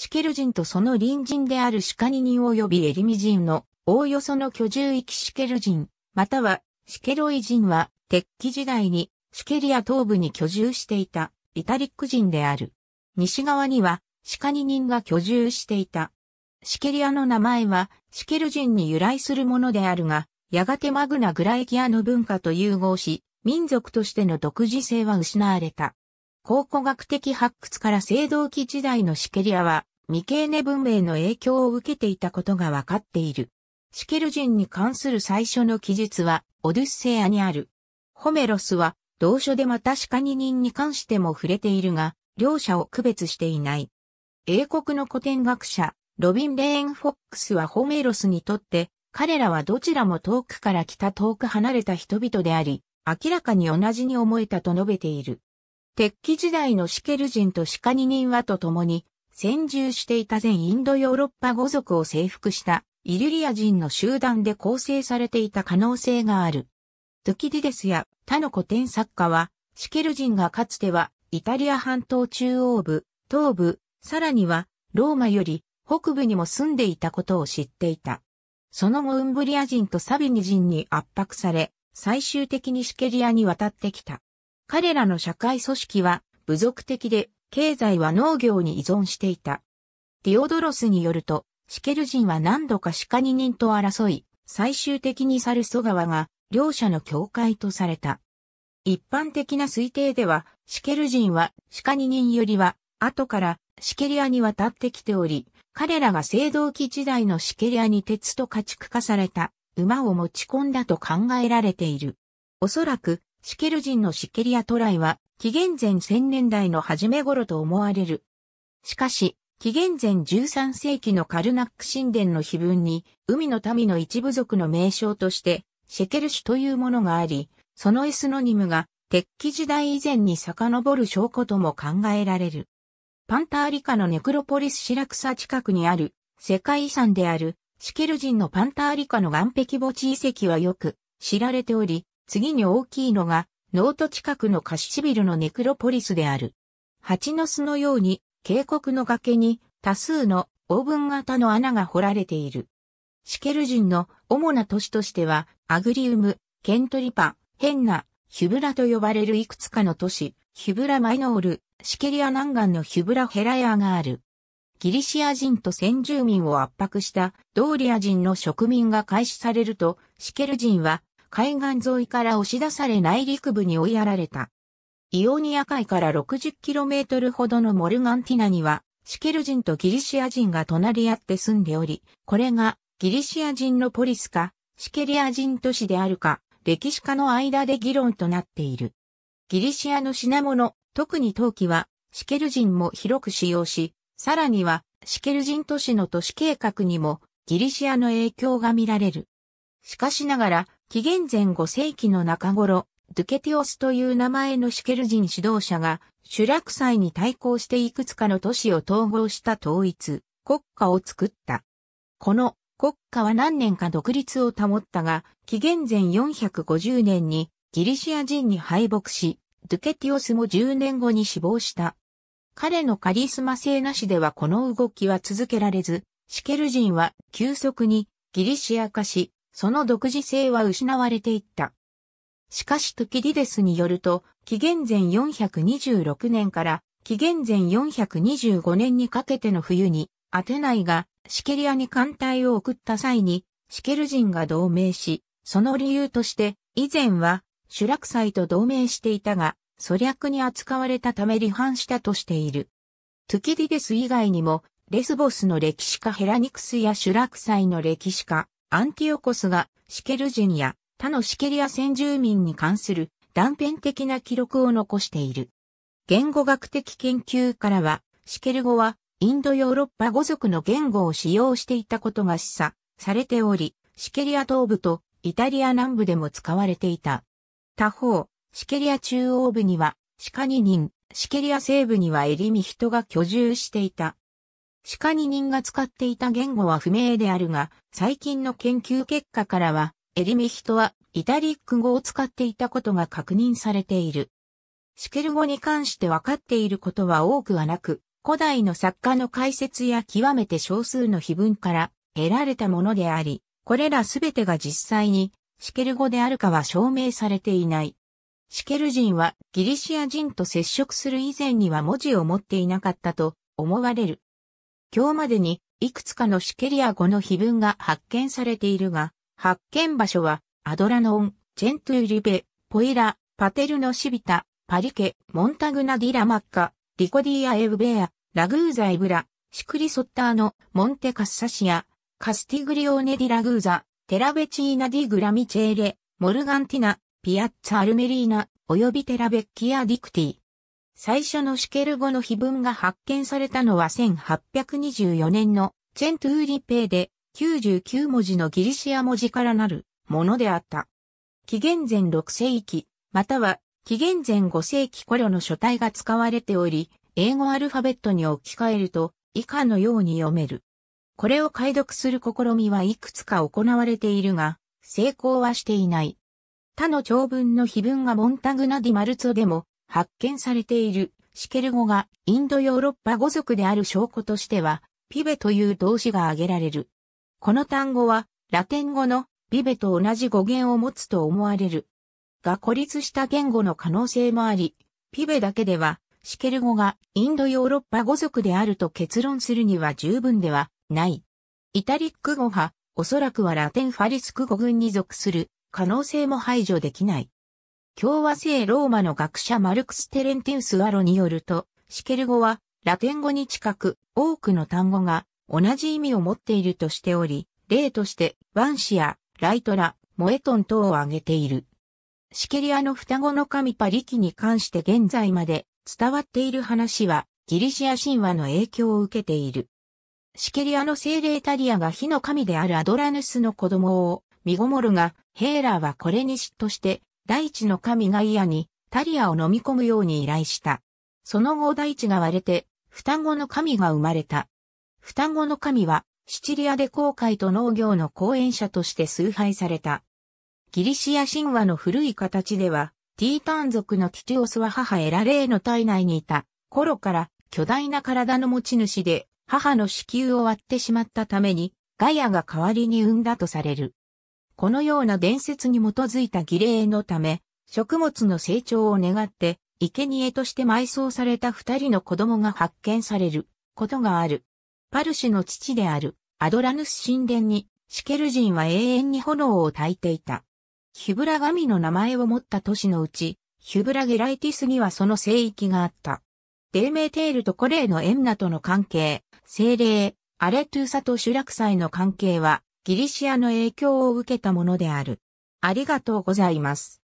シケル人とその隣人であるシカニ人及びエリミ人の、おおよその居住域シケル人、またはシケロイ人は、鉄器時代にシケリア東部に居住していたイタリック人である。西側にはシカニ人が居住していた。シケリアの名前はシケル人に由来するものであるが、やがてマグナ・グラエキアの文化と融合し、民族としての独自性は失われた。考古学的発掘から青銅器時代のシケリアは未経ネ文明の影響を受けていたことがわかっている。シケル人に関する最初の記述はオデュッセアにある。ホメロスは同書でまたしか二人に関しても触れているが、両者を区別していない。英国の古典学者、ロビン・レーン・フォックスはホメロスにとって、彼らはどちらも遠くから来た遠く離れた人々であり、明らかに同じに思えたと述べている。鉄器時代のシケル人とシカニ人はと共に、先住していた全インドヨーロッパ語族を征服したイリュリア人の集団で構成されていた可能性がある。トゥキディデスや他の古典作家は、シケル人がかつてはイタリア半島中央部、東部、さらにはローマより北部にも住んでいたことを知っていた。その後ウンブリア人とサビニ人に圧迫され、最終的にシケリアに渡ってきた。彼らの社会組織は部族的で、経済は農業に依存していた。ディオドロスによると、シケル人は何度かシカニ人と争い、最終的にサルソ川が両者の境界とされた。一般的な推定では、シケル人はシカニ人よりは、後からシケリアに渡ってきており、彼らが青銅器時代のシケリアに鉄と家畜化された馬を持ち込んだと考えられている。おそらくシケル人のシケリアトライは、紀元前1000年代の初め頃と思われる。しかし、紀元前13世紀のカルナック神殿の碑文に、海の民の一部族の名称として、シェケル種というものがあり、そのエスノニムが、鉄器時代以前に遡る証拠とも考えられる。パンターリカのネクロポリスシラクサ近くにある、世界遺産である、シケル人のパンターリカの岩壁墓地遺跡はよく知られており、次に大きいのが、ノート近くのカシシビルのネクロポリスである。蜂の巣のように、渓谷の崖に多数のオーブン型の穴が掘られている。シケル人の主な都市としては、アグリウム、ケントリパ、ヘンナ、ヒュブラと呼ばれるいくつかの都市、ヒュブラマイノール、シケリア南岸のヒュブラヘラヤーがある。ギリシア人と先住民を圧迫したドーリア人の植民が開始されると、シケル人は海岸沿いから押し出され内陸部に追いやられた。イオニア海から 60km ほどのモルガンティナには、シケル人とギリシア人が隣り合って住んでおり、これがギリシア人のポリスか、シケリア人都市であるか、歴史家の間で議論となっている。ギリシアの品物、特に陶器は、シケル人も広く使用し、さらには、シケル人都市の都市計画にも、ギリシアの影響が見られる。しかしながら、紀元前5世紀の中頃、ドゥケティオスという名前のシュケル人指導者が、主落祭に対抗していくつかの都市を統合した統一、国家を作った。この国家は何年か独立を保ったが、紀元前450年にギリシア人に敗北し、ドゥケティオスも10年後に死亡した。彼のカリスマ性なしではこの動きは続けられず、シケル人は急速にギリシア化し、その独自性は失われていった。しかしトゥキディデスによると、紀元前426年から紀元前425年にかけての冬に、アテナイがシケリアに艦隊を送った際に、シケル人が同盟し、その理由として、以前は、主落祭と同盟していたが、粗略に扱われたため離反したとしている。トゥキディデス以外にも、レスボスの歴史家ヘラニクスやシュラクサイの歴史家、アンティオコスがシケル人や他のシケリア先住民に関する断片的な記録を残している。言語学的研究からは、シケル語はインドヨーロッパ語族の言語を使用していたことが示唆されており、シケリア東部とイタリア南部でも使われていた。他方、シケリア中央部にはシカニ人、シケリア西部にはエリミ人が居住していた。鹿に人が使っていた言語は不明であるが、最近の研究結果からは、エリメヒトはイタリック語を使っていたことが確認されている。シケル語に関して分かっていることは多くはなく、古代の作家の解説や極めて少数の碑文から得られたものであり、これらすべてが実際にシケル語であるかは証明されていない。シケル人はギリシア人と接触する以前には文字を持っていなかったと思われる。今日までにいくつかのシケリア語の碑文が発見されているが、発見場所はアドラノン、チェントゥリベ、ポイラ、パテルノシビタ、パリケ、モンタグナディラマッカ、リコディアエウベア、ラグーザエブラ、シクリソッターノ、モンテカッサシア、カスティグリオーネディラグーザ、テラベチーナディグラミチェーレ、モルガンティナ、ピアッツアルメリーナ、およびテラベッキアディクティ。最初のシュケル語の碑文が発見されたのは1824年のチェントゥーリペイで99文字のギリシア文字からなるものであった。紀元前6世紀、または紀元前5世紀頃の書体が使われており、英語アルファベットに置き換えると以下のように読める。これを解読する試みはいくつか行われているが、成功はしていない。他の長文の碑文がモンタグナディ・マルツォでも発見されているシケル語がインドヨーロッパ語族である証拠としては、ピベという動詞が挙げられる。この単語は、ラテン語のビベと同じ語源を持つと思われる。が孤立した言語の可能性もあり、ピベだけでは、シケル語がインドヨーロッパ語族であると結論するには十分ではない。イタリック語派、おそらくはラテンファリスク語群に属する可能性も排除できない。共和制ローマの学者マルクス・テレンティウス・ワロによると、シケル語はラテン語に近く多くの単語が同じ意味を持っているとしており、例としてワンシア、ライトラ、モエトン等を挙げている。シケリアの双子の神パリキに関して現在まで伝わっている話はギリシア神話の影響を受けている。シケリアの精霊タリアが火の神であるアドラヌスの子供を、ミゴモルが、ヘーラーはこれに嫉妬して、大地の神ガイアにタリアを飲み込むように依頼した。その後大地が割れて、双子の神が生まれた。双子の神は、シチリアで航海と農業の講演者として崇拝された。ギリシア神話の古い形では、ティータン族のティティオスは母エラレーの体内にいた頃から巨大な体の持ち主で母の子宮を割ってしまったためにガイアが代わりに産んだとされる。このような伝説に基づいた儀礼のため、食物の成長を願って、生贄として埋葬された二人の子供が発見されることがある。パルシュの父であるアドラヌス神殿にシケル人は永遠に炎を焚いていた。ヒュブラ神の名前を持った都市のうち、ヒュブラゲライティスにはその聖域があった。デーメーテールとコレーのエムナとの関係、精霊、アレトゥーサとシュラクサイの関係は、ギリシアの影響を受けたものである。ありがとうございます。